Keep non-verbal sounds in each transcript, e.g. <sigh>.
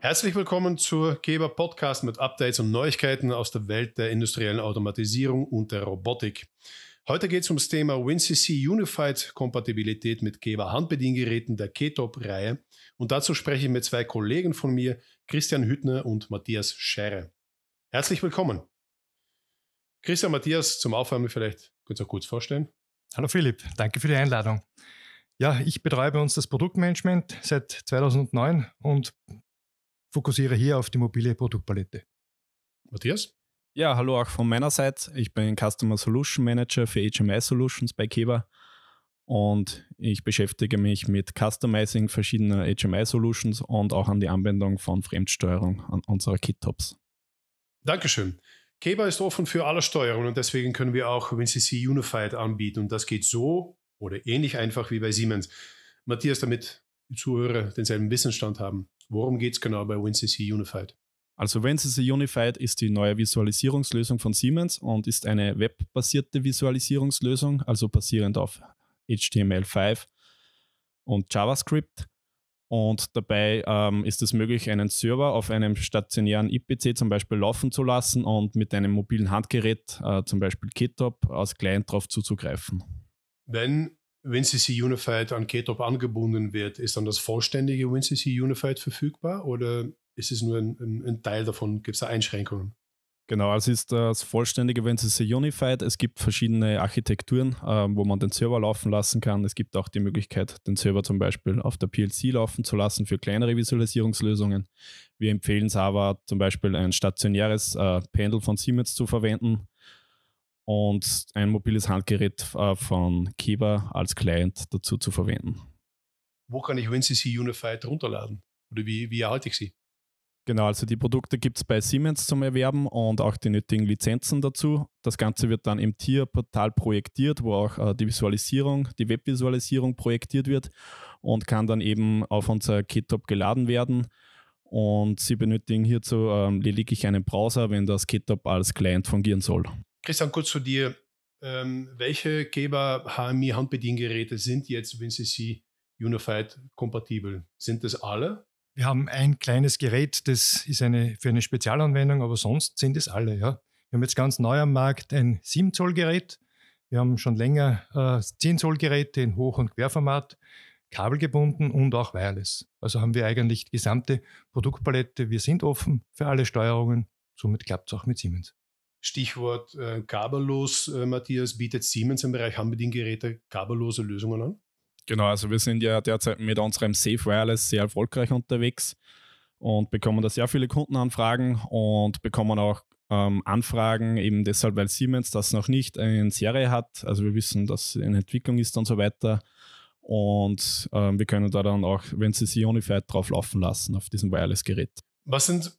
Herzlich willkommen zur Geber Podcast mit Updates und Neuigkeiten aus der Welt der industriellen Automatisierung und der Robotik. Heute geht es ums Thema WinCC Unified Kompatibilität mit Geber Handbediengeräten der KTOP-Reihe. Und dazu spreche ich mit zwei Kollegen von mir, Christian Hüttner und Matthias Scherer. Herzlich willkommen. Christian, Matthias, zum Aufwärmen vielleicht könnt auch kurz vorstellen. Hallo Philipp, danke für die Einladung. Ja, ich betreue uns das Produktmanagement seit 2009 und fokussiere hier auf die mobile Produktpalette. Matthias? Ja, hallo auch von meiner Seite. Ich bin Customer Solution Manager für HMI Solutions bei Keba und ich beschäftige mich mit Customizing verschiedener HMI-Solutions und auch an die Anwendung von Fremdsteuerung an unserer Kit-Tops. Dankeschön. Keba ist offen für alle Steuerungen und deswegen können wir auch WinCC Unified anbieten und das geht so oder ähnlich einfach wie bei Siemens. Matthias, damit die Zuhörer denselben Wissensstand haben, worum geht es genau bei WinCC Unified? Also Wences Unified ist die neue Visualisierungslösung von Siemens und ist eine webbasierte Visualisierungslösung, also basierend auf HTML5 und JavaScript. Und dabei ähm, ist es möglich, einen Server auf einem stationären IPC zum Beispiel laufen zu lassen und mit einem mobilen Handgerät, äh, zum Beispiel KTOP, als Client darauf zuzugreifen. Wenn WinCC Unified an KTOP angebunden wird, ist dann das vollständige WinCC Unified verfügbar oder es ist nur ein, ein, ein Teil davon, gibt es Einschränkungen. Genau, also ist das vollständige, wenn es ist Unified. Es gibt verschiedene Architekturen, äh, wo man den Server laufen lassen kann. Es gibt auch die Möglichkeit, den Server zum Beispiel auf der PLC laufen zu lassen für kleinere Visualisierungslösungen. Wir empfehlen es aber zum Beispiel ein stationäres äh, Pendel von Siemens zu verwenden und ein mobiles Handgerät äh, von Kiva als Client dazu zu verwenden. Wo kann ich WinCC Unified runterladen? Oder wie, wie erhalte ich sie? Genau, also die Produkte gibt es bei Siemens zum Erwerben und auch die nötigen Lizenzen dazu. Das Ganze wird dann im Tierportal projektiert, wo auch äh, die Visualisierung, die Webvisualisierung projektiert wird und kann dann eben auf unser KTOP geladen werden. Und Sie benötigen hierzu ähm, lediglich einen Browser, wenn das KTOP als Client fungieren soll. Christian, kurz zu dir. Ähm, welche Geber HMI-Handbediengeräte sind jetzt WinCC Unified kompatibel? Sind das alle? Wir haben ein kleines Gerät, das ist eine, für eine Spezialanwendung, aber sonst sind es alle. Ja. Wir haben jetzt ganz neu am Markt ein 7-Zoll-Gerät. Wir haben schon länger äh, 10-Zoll-Geräte in Hoch- und Querformat, kabelgebunden und auch wireless. Also haben wir eigentlich die gesamte Produktpalette. Wir sind offen für alle Steuerungen. Somit klappt es auch mit Siemens. Stichwort äh, kabellos, äh, Matthias, bietet Siemens im Bereich unbedingt kabellose Lösungen an? Genau, also wir sind ja derzeit mit unserem Safe Wireless sehr erfolgreich unterwegs und bekommen da sehr viele Kundenanfragen und bekommen auch ähm, Anfragen, eben deshalb, weil Siemens das noch nicht in Serie hat. Also wir wissen, dass es in Entwicklung ist und so weiter. Und ähm, wir können da dann auch, wenn sie sie Unified drauf laufen lassen, auf diesem Wireless-Gerät. Was sind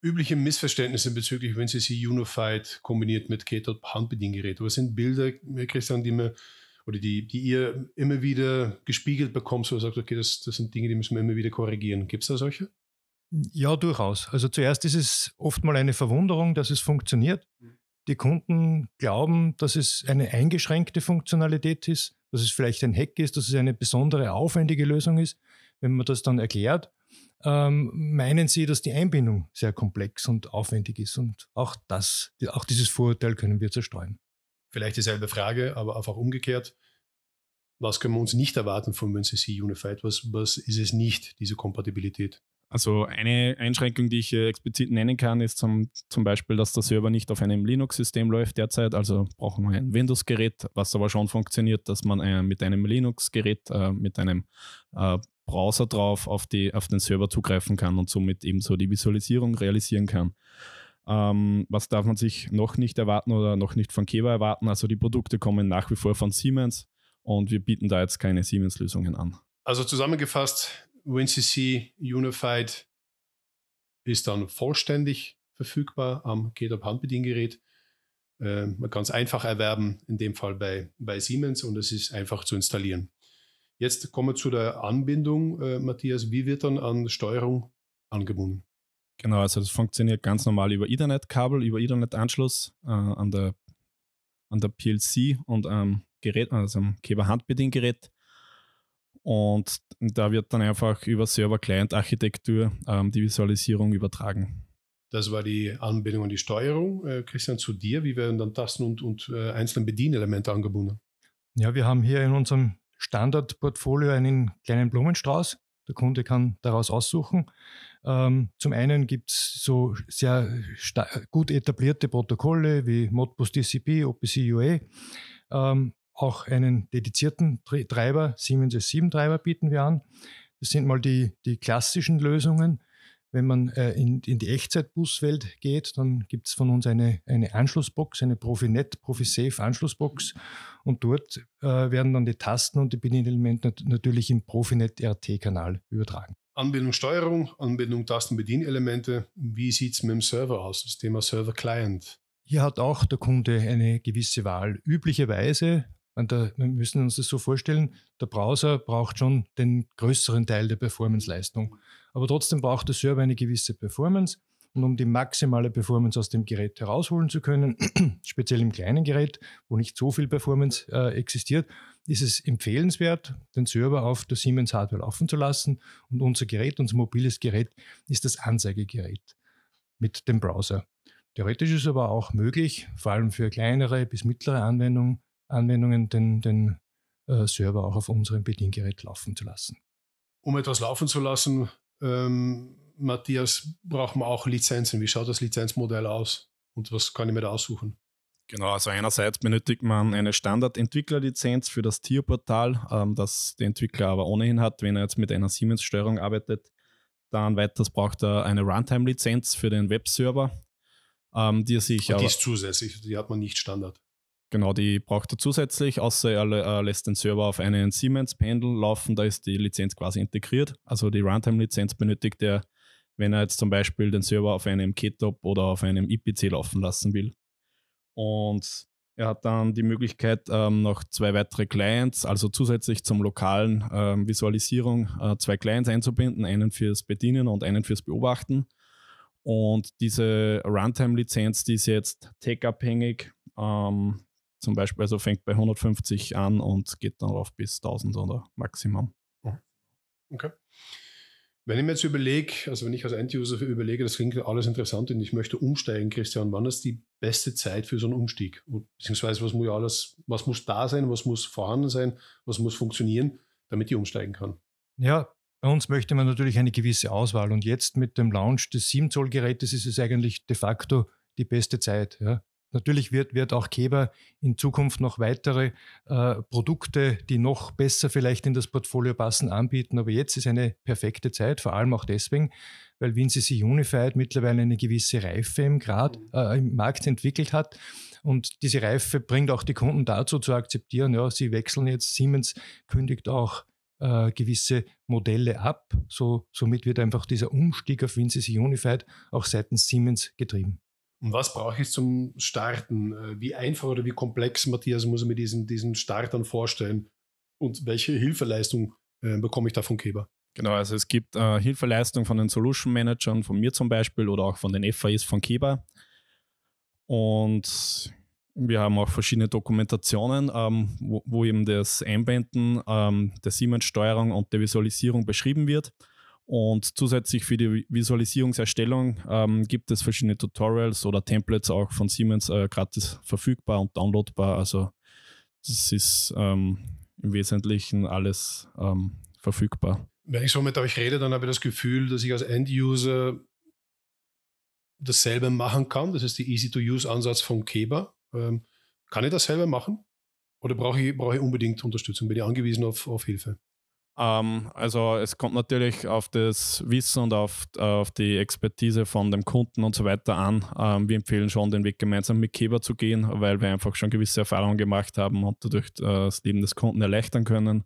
übliche Missverständnisse bezüglich wenn sie sie Unified kombiniert mit KTOP Handbediengerät? Was sind Bilder, Christian, die man oder die, die ihr immer wieder gespiegelt bekommt, wo ihr sagt, okay, das, das sind Dinge, die müssen wir immer wieder korrigieren. Gibt es da solche? Ja, durchaus. Also zuerst ist es oft mal eine Verwunderung, dass es funktioniert. Mhm. Die Kunden glauben, dass es eine eingeschränkte Funktionalität ist, dass es vielleicht ein Hack ist, dass es eine besondere, aufwendige Lösung ist. Wenn man das dann erklärt, ähm, meinen sie, dass die Einbindung sehr komplex und aufwendig ist. Und auch das, auch dieses Vorurteil können wir zerstreuen vielleicht dieselbe Frage, aber einfach umgekehrt. Was können wir uns nicht erwarten von WinCC Unified? Was, was ist es nicht, diese Kompatibilität? Also eine Einschränkung, die ich äh, explizit nennen kann, ist zum, zum Beispiel, dass der Server nicht auf einem Linux-System läuft derzeit. Also brauchen wir ein Windows-Gerät, was aber schon funktioniert, dass man äh, mit einem Linux-Gerät, äh, mit einem äh, Browser drauf auf, die, auf den Server zugreifen kann und somit eben so die Visualisierung realisieren kann. Ähm, was darf man sich noch nicht erwarten oder noch nicht von Kewa erwarten? Also die Produkte kommen nach wie vor von Siemens und wir bieten da jetzt keine Siemens-Lösungen an. Also zusammengefasst, WinCC Unified ist dann vollständig verfügbar am GitHub Handbediengerät. Äh, man kann es einfach erwerben, in dem Fall bei, bei Siemens und es ist einfach zu installieren. Jetzt kommen wir zu der Anbindung, äh, Matthias. Wie wird dann an Steuerung angebunden? Genau, also das funktioniert ganz normal über Ethernet-Kabel, über Ethernet-Anschluss äh, an, der, an der PLC und am Gerät, also am Keber-Handbediengerät. Und da wird dann einfach über Server-Client-Architektur ähm, die Visualisierung übertragen. Das war die Anbindung und die Steuerung. Äh, Christian, zu dir, wie werden dann Tasten und, und äh, einzelne Bedienelemente angebunden? Ja, wir haben hier in unserem Standardportfolio einen kleinen Blumenstrauß. Der Kunde kann daraus aussuchen. Ähm, zum einen gibt es so sehr gut etablierte Protokolle wie Modbus TCP, OPC UA. Ähm, auch einen dedizierten Treiber, Siemens S7-Treiber bieten wir an. Das sind mal die, die klassischen Lösungen. Wenn man äh, in, in, die Echtzeitbuswelt geht, dann gibt es von uns eine, eine Anschlussbox, eine Profinet, Profisafe Anschlussbox. Und dort äh, werden dann die Tasten und die Bedienelemente natürlich im Profinet RT-Kanal übertragen. Anbindung Steuerung, Anbindung Tasten Bedienelemente. Wie sieht es mit dem Server aus? Das Thema Server-Client. Hier hat auch der Kunde eine gewisse Wahl. Üblicherweise, und da, wir müssen uns das so vorstellen, der Browser braucht schon den größeren Teil der Performance-Leistung. Aber trotzdem braucht der Server eine gewisse Performance. Und um die maximale Performance aus dem Gerät herausholen zu können, <clears throat> speziell im kleinen Gerät, wo nicht so viel Performance äh, existiert, ist es empfehlenswert, den Server auf der Siemens Hardware laufen zu lassen. Und unser Gerät, unser mobiles Gerät, ist das Anzeigegerät mit dem Browser. Theoretisch ist es aber auch möglich, vor allem für kleinere bis mittlere Anwendung, Anwendungen, den, den äh, Server auch auf unserem Bediengerät laufen zu lassen. Um etwas laufen zu lassen, ähm Matthias, brauchen wir auch Lizenzen. Wie schaut das Lizenzmodell aus und was kann ich mir da aussuchen? Genau, also einerseits benötigt man eine Standardentwicklerlizenz für das Tierportal, ähm, das der Entwickler aber ohnehin hat, wenn er jetzt mit einer Siemens-Steuerung arbeitet. Dann weiters braucht er eine Runtime-Lizenz für den Webserver, ähm, die er sich. Und die ist zusätzlich, die hat man nicht Standard. Genau, die braucht er zusätzlich, außer er lässt den Server auf einen Siemens-Pendel laufen, da ist die Lizenz quasi integriert. Also die Runtime-Lizenz benötigt er wenn er jetzt zum Beispiel den Server auf einem KTOP oder auf einem IPC laufen lassen will. Und er hat dann die Möglichkeit, ähm, noch zwei weitere Clients, also zusätzlich zum lokalen ähm, Visualisierung, äh, zwei Clients einzubinden, einen fürs Bedienen und einen fürs Beobachten. Und diese Runtime-Lizenz, die ist jetzt tech-abhängig, ähm, zum Beispiel, also fängt bei 150 an und geht dann rauf bis 1000 oder Maximum. Okay. Wenn ich mir jetzt überlege, also wenn ich als End-User überlege, das klingt alles interessant und ich möchte umsteigen, Christian, wann ist die beste Zeit für so einen Umstieg? Beziehungsweise was muss alles, was muss da sein, was muss vorhanden sein, was muss funktionieren, damit ich umsteigen kann? Ja, bei uns möchte man natürlich eine gewisse Auswahl und jetzt mit dem Launch des 7-Zoll-Gerätes ist es eigentlich de facto die beste Zeit. Ja. Natürlich wird, wird auch Keber in Zukunft noch weitere äh, Produkte, die noch besser vielleicht in das Portfolio passen, anbieten. Aber jetzt ist eine perfekte Zeit, vor allem auch deswegen, weil WinCC Unified mittlerweile eine gewisse Reife im, Grad, äh, im Markt entwickelt hat. Und diese Reife bringt auch die Kunden dazu zu akzeptieren, ja, sie wechseln jetzt. Siemens kündigt auch äh, gewisse Modelle ab. So, somit wird einfach dieser Umstieg auf WinCC Unified auch seitens Siemens getrieben. Und was brauche ich zum Starten? Äh, wie einfach oder wie komplex, Matthias, muss ich mir diesen, diesen Start dann vorstellen? Und welche Hilfeleistung äh, bekomme ich da von Keber? Genau, also es gibt äh, Hilfeleistung von den Solution Managern, von mir zum Beispiel, oder auch von den FAIs von Keber. Und wir haben auch verschiedene Dokumentationen, ähm, wo, wo, eben das Einbinden ähm, der Siemens-Steuerung und der Visualisierung beschrieben wird. Und zusätzlich für die Visualisierungserstellung ähm, gibt es verschiedene Tutorials oder Templates auch von Siemens äh, gratis verfügbar und downloadbar. Also das ist ähm, im Wesentlichen alles ähm, verfügbar. Wenn ich so mit euch rede, dann habe ich das Gefühl, dass ich als End-User dasselbe machen kann. Das ist der Easy-to-Use-Ansatz von Keba. Ähm, kann ich dasselbe machen? Oder brauche ich, brauche ich unbedingt Unterstützung? Bin ich angewiesen auf, auf Hilfe? Ähm, also es kommt natürlich auf das Wissen und auf, äh, auf die Expertise von dem Kunden und so weiter an. Ähm, wir empfehlen schon, den Weg gemeinsam mit Keber zu gehen, weil wir einfach schon gewisse Erfahrungen gemacht haben und dadurch äh, das Leben des Kunden erleichtern können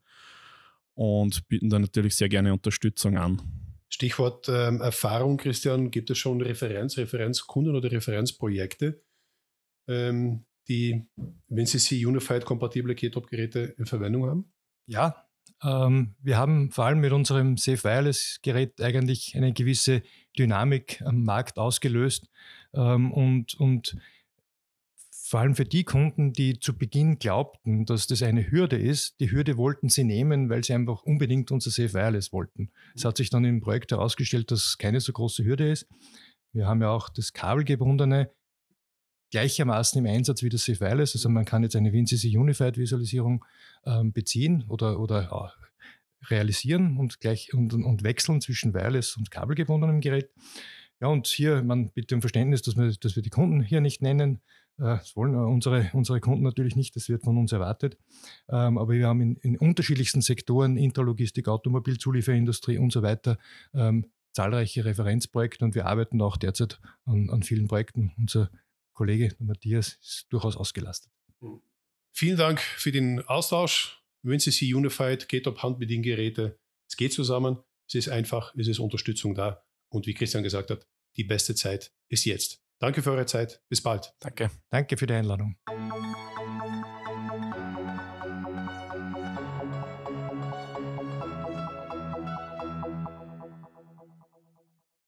und bieten da natürlich sehr gerne Unterstützung an. Stichwort ähm, Erfahrung, Christian, gibt es schon Referenz, Referenzkunden oder Referenzprojekte, ähm, die, wenn sie sie unified kompatible KTOP-Geräte in Verwendung haben? Ja, ähm, wir haben vor allem mit unserem Safe Wireless Gerät eigentlich eine gewisse Dynamik am Markt ausgelöst ähm, und, und vor allem für die Kunden, die zu Beginn glaubten, dass das eine Hürde ist, die Hürde wollten sie nehmen, weil sie einfach unbedingt unser Safe Wireless wollten. Mhm. Es hat sich dann im Projekt herausgestellt, dass es keine so große Hürde ist. Wir haben ja auch das kabelgebundene gleichermaßen im Einsatz wie das Safe Wireless. Also man kann jetzt eine WinCC Unified Visualisierung ähm, beziehen oder, oder äh, realisieren und, gleich, und, und wechseln zwischen Wireless und kabelgebundenem Gerät. Ja, und hier, man bitte um Verständnis, dass wir, dass wir die Kunden hier nicht nennen. Äh, das wollen unsere, unsere Kunden natürlich nicht, das wird von uns erwartet. Ähm, aber wir haben in, in unterschiedlichsten Sektoren, Interlogistik, Automobilzulieferindustrie und so weiter, ähm, zahlreiche Referenzprojekte und wir arbeiten auch derzeit an, an vielen Projekten. Unser Kollege Matthias ist durchaus ausgelastet. Hm. Vielen Dank für den Austausch. Wünschen Sie Unified, GitHub Geräte. Es geht zusammen, es ist einfach, es ist Unterstützung da. Und wie Christian gesagt hat, die beste Zeit ist jetzt. Danke für eure Zeit. Bis bald. Danke. Danke für die Einladung.